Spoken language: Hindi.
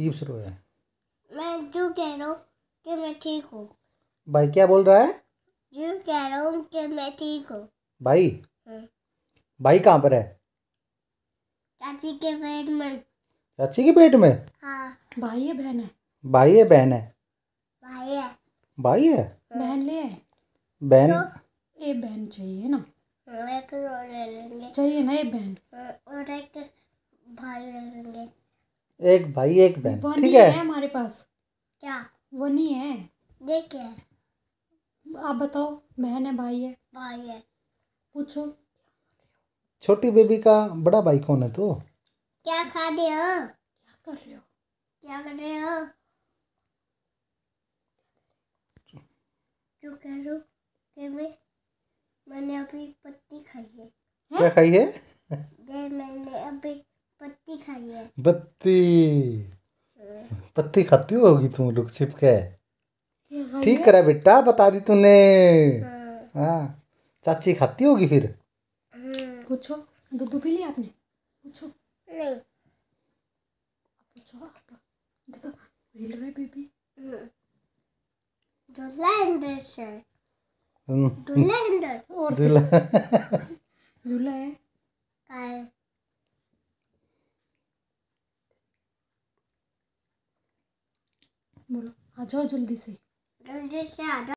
जीभ से रोया है मैं जो कह रहा हूँ कि मैं ठीक हूँ भाई क्या बोल रहा है जो कह रहा हूँ कि मैं ठीक हूँ भाई हुँ? भाई कहाँ पर है चाची के पेट में चाची के पेट में हाँ भाई है बहन है भाई है बहन है भाई है भाई है हाँ। बहन ले बहन तो? एक बहन चाहिए ना एक और ले लेंगे चाहिए ना ये बहन हाँ, और एक भाई ले लेंगे एक भाई एक बहन ठीक है हमारे पास क्या वो नहीं है ये क्या है आप बताओ बहन है भाई है भाई है पूछो छोटी बेबी का बड़ा भाई कौन है तो क्या खा रहे हो क्या कर रहे हो क्या कर रहे हो जो कह रहे कि मैं मैंने अभी पत्ती खाई है क्या खाई है मैंने अभी बत्ती पत्ती खाती होगी तुम छिप के ठीक करे बेटा बता दी तूने हाँ, हाँ चाची खाती होगी फिर हाँ। पूछो दूध पी लिया आपने पूछो नहीं पूछो देखो हिल रहा बेबी हाँ। दूल्हा अंदर से हम्म। दूल्हा अंदर और बोलो आ जाओ जल्दी से जल्दी से आ जाओ